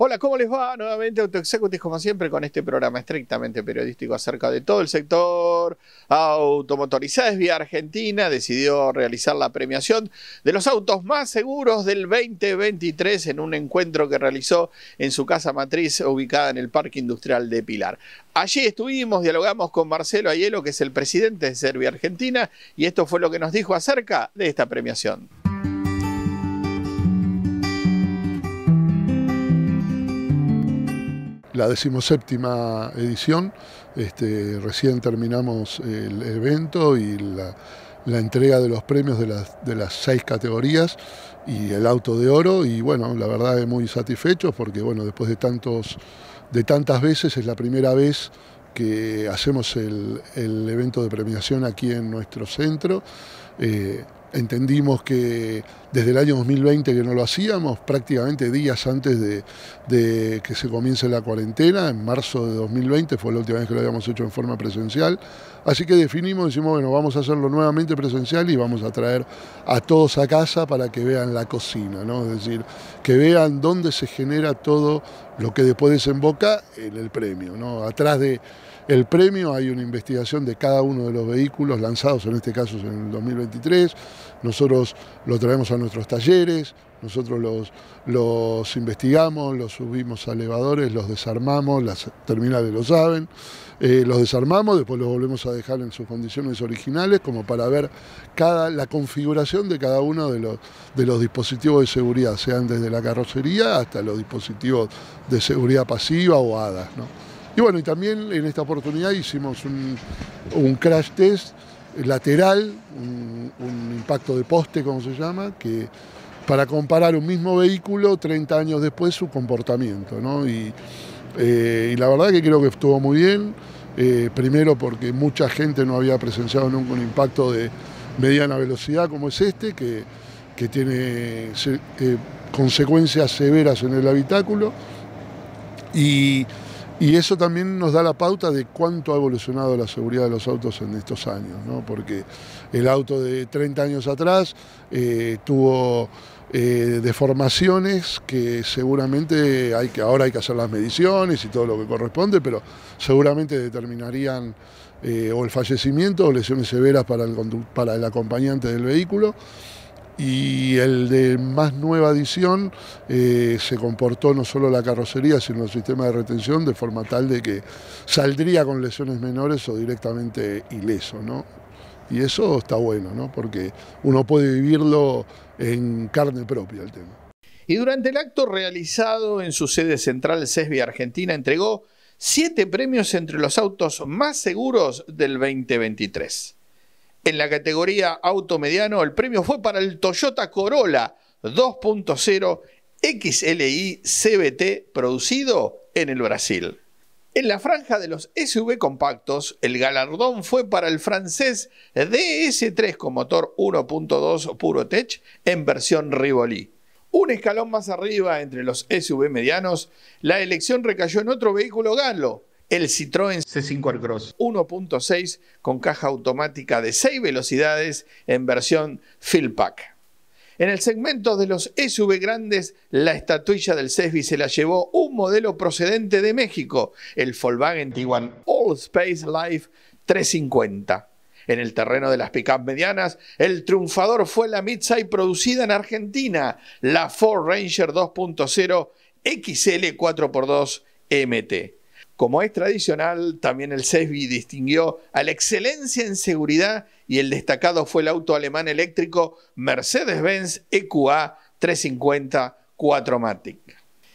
Hola, ¿cómo les va? Nuevamente Autoexecutives, como siempre, con este programa estrictamente periodístico acerca de todo el sector automotorizado. Vía Argentina decidió realizar la premiación de los autos más seguros del 2023 en un encuentro que realizó en su casa matriz ubicada en el Parque Industrial de Pilar. Allí estuvimos, dialogamos con Marcelo Ayelo, que es el presidente de Serbia Argentina, y esto fue lo que nos dijo acerca de esta premiación. la decimoséptima edición. Este, recién terminamos el evento y la, entrega de los premios de las, de seis categorías y el auto de oro y bueno, la verdad es muy satisfecho porque bueno, después de, tantos, de tantas veces es la primera vez que hacemos el, evento de premiación aquí en nuestro centro. Eh, entendimos que desde el año 2020 que no lo hacíamos, prácticamente días antes de, que se comience la cuarentena, en marzo de 2020 fue la última vez que lo habíamos hecho en forma presencial, así que definimos, decimos, bueno, vamos a hacerlo nuevamente presencial y vamos a traer a todos a casa para que vean la cocina, ¿no? es decir, que vean dónde se genera todo lo que después desemboca en el premio. ¿no? Atrás del premio hay una investigación de cada uno de los vehículos lanzados, en este caso en el 2023. Nosotros lo traemos a nuestros talleres, nosotros los, investigamos, los subimos a elevadores, los desarmamos, las terminales lo saben, eh, los desarmamos, después los volvemos a dejar en sus condiciones originales como para ver cada, la configuración de cada uno de los, de los dispositivos de seguridad, sean desde la carrocería hasta los dispositivos de seguridad pasiva o HADAS. Y bueno, y también en esta oportunidad hicimos un, crash test lateral, un impacto de poste, como se llama, que para comparar un mismo vehículo 30 años después su comportamiento. ¿no? Eh, y, la verdad que creo que estuvo muy bien, eh, primero porque mucha gente no había presenciado nunca un impacto de mediana velocidad como es este, que, tiene eh, consecuencias severas en el habitáculo. Y y eso también nos da la pauta de cuánto ha evolucionado la seguridad de los autos en estos años, porque el auto de 30 años atrás eh, tuvo eh, deformaciones que seguramente hay que, ahora hay que hacer las mediciones y todo lo que corresponde, pero seguramente determinarían eh, o el fallecimiento o lesiones severas para el, para el acompañante del vehículo y el de más nueva edición eh, se comportó no solo la carrocería, sino el sistema de retención de forma tal de que saldría con lesiones menores o directamente ileso, ¿no? Y eso está bueno, ¿no? Porque uno puede vivirlo en carne propia el tema. Y durante el acto realizado en su sede central CESBI Argentina entregó siete premios entre los autos más seguros del 2023 en la categoría auto mediano, el premio fue para el Toyota Corolla 2.0 XLI CBT producido en el Brasil. En la franja de los SUV compactos, el galardón fue para el francés DS3 con motor 1.2 Puro Tech en versión Rivoli. Un escalón más arriba entre los SUV medianos, la elección recayó en otro vehículo galo, el Citroën C5 Aircross 1.6 con caja automática de 6 velocidades en versión Fill Pack. En el segmento de los SUV grandes, la estatuilla del CESBI se la llevó un modelo procedente de México, el Volkswagen Tiguan All Space Life 350. En el terreno de las pickup medianas, el triunfador fue la midsize producida en Argentina, la Ford Ranger 2.0 XL 4x2 MT. Como es tradicional, también el CESBI distinguió a la excelencia en seguridad y el destacado fue el auto alemán eléctrico Mercedes-Benz EQA 350 4MATIC.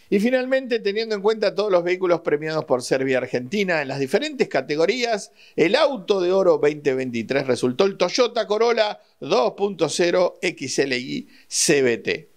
Y finalmente, teniendo en cuenta todos los vehículos premiados por Serbia Argentina en las diferentes categorías, el auto de oro 2023 resultó el Toyota Corolla 2.0 XLI CBT.